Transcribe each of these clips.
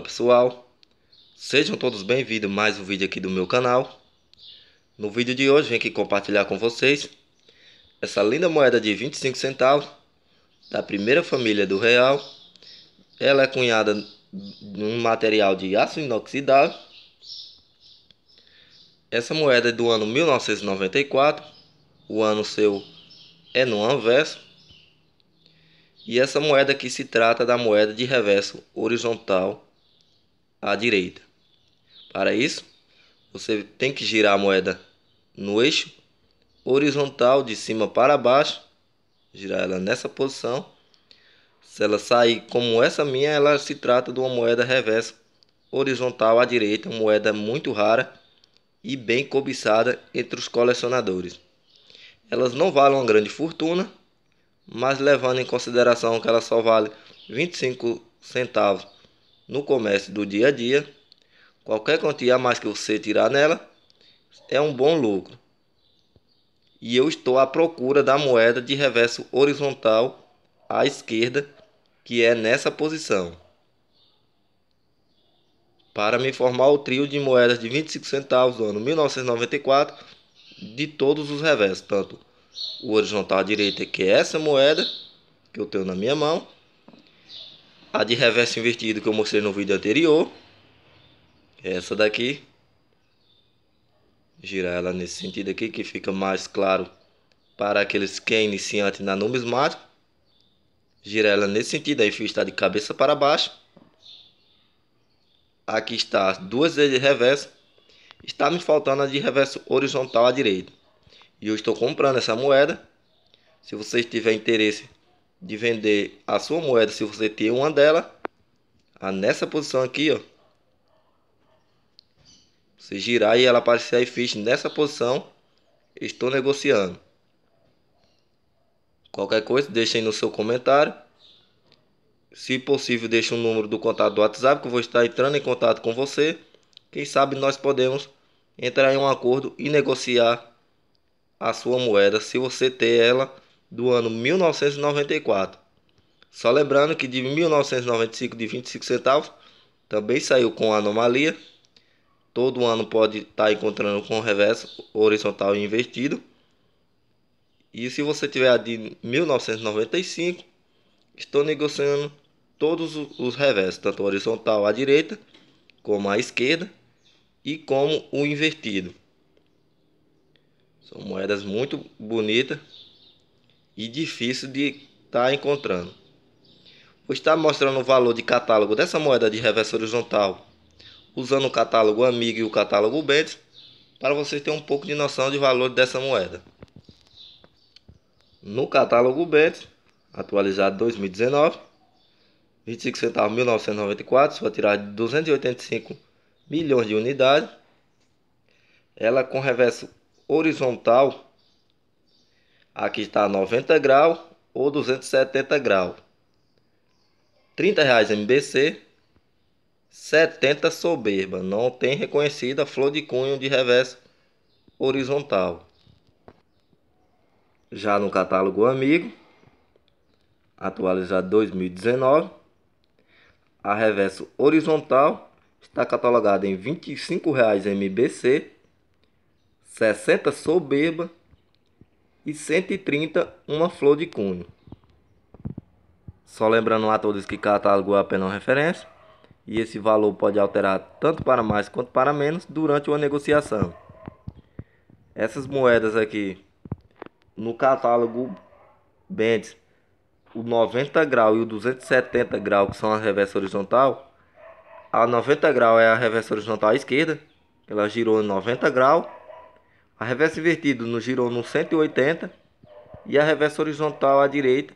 Olá pessoal, sejam todos bem-vindos a mais um vídeo aqui do meu canal. No vídeo de hoje vim aqui compartilhar com vocês essa linda moeda de 25 centavos da primeira família do real. Ela é cunhada num material de aço inoxidável. Essa moeda é do ano 1994, o ano seu é no anverso. E essa moeda aqui se trata da moeda de reverso horizontal à direita. Para isso, você tem que girar a moeda no eixo horizontal de cima para baixo, girar ela nessa posição. Se ela sair como essa minha, ela se trata de uma moeda reversa horizontal à direita, uma moeda muito rara e bem cobiçada entre os colecionadores. Elas não valem uma grande fortuna, mas levando em consideração que ela só vale 25 centavos no comércio do dia a dia, qualquer quantia a mais que você tirar nela é um bom lucro. E eu estou à procura da moeda de reverso horizontal à esquerda, que é nessa posição. Para me formar o trio de moedas de 25 centavos ano 1994 de todos os reversos, tanto o horizontal à direita, que é essa moeda que eu tenho na minha mão, a de reverso invertido que eu mostrei no vídeo anterior. Essa daqui. Girar ela nesse sentido aqui que fica mais claro para aqueles que é iniciante na numismática. Girar ela nesse sentido, aí fio está de cabeça para baixo. Aqui está duas vezes de reverso. Está me faltando a de reverso horizontal à direita. E eu estou comprando essa moeda. Se vocês tiverem interesse de vender a sua moeda se você tiver uma dela a nessa posição aqui ó você girar e ela aparecer aí fixe nessa posição estou negociando qualquer coisa deixa aí no seu comentário se possível deixa o um número do contato do WhatsApp que eu vou estar entrando em contato com você quem sabe nós podemos entrar em um acordo e negociar a sua moeda se você ter ela do ano 1994. Só lembrando que de 1995 de 25 centavos também saiu com anomalia. Todo ano pode estar tá encontrando com reverso horizontal e invertido. E se você tiver a de 1995, estou negociando todos os reversos, tanto horizontal à direita como à esquerda e como o invertido. São moedas muito bonitas e difícil de estar tá encontrando. Vou estar tá mostrando o valor de catálogo dessa moeda de reverso horizontal usando o catálogo Amigo e o catálogo Bentes para vocês terem um pouco de noção de valor dessa moeda. No catálogo Bentes, atualizado 2019, 25 centavos 1994, sua tiragem de 285 milhões de unidades. Ela com reverso horizontal Aqui está 90 graus ou 270 graus. R$ 30,00 MBC, 70 soberba, não tem reconhecida flor de cunho de reverso horizontal. Já no catálogo amigo, atualizado 2019, a reverso horizontal está catalogada em R$ 25,00 MBC, 60 soberba e 130 uma flor de cunho. Só lembrando a todos que catálogo é apenas uma referência e esse valor pode alterar tanto para mais quanto para menos durante uma negociação. Essas moedas aqui no catálogo Bentes, o 90 grau e o 270 grau que são a reversa horizontal. A 90 grau é a reversa horizontal à esquerda, ela girou em 90 graus a reversa invertida no girou no 180 e a reversa horizontal à direita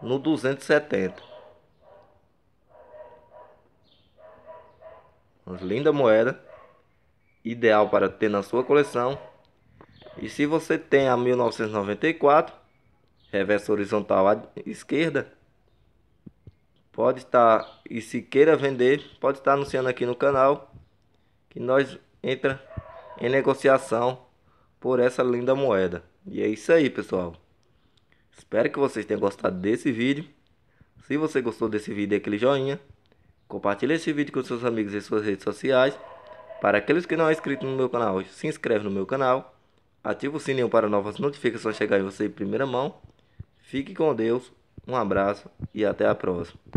no 270. Uma linda moeda, ideal para ter na sua coleção. E se você tem a 1994, reversa horizontal à esquerda, pode estar, e se queira vender, pode estar anunciando aqui no canal que nós entra em negociação por essa linda moeda. E é isso aí, pessoal. Espero que vocês tenham gostado desse vídeo. Se você gostou desse vídeo, dê aquele joinha. Compartilhe esse vídeo com seus amigos em suas redes sociais. Para aqueles que não é inscrito no meu canal, se inscreve no meu canal. Ativa o sininho para novas notificações chegarem em você em primeira mão. Fique com Deus, um abraço e até a próxima.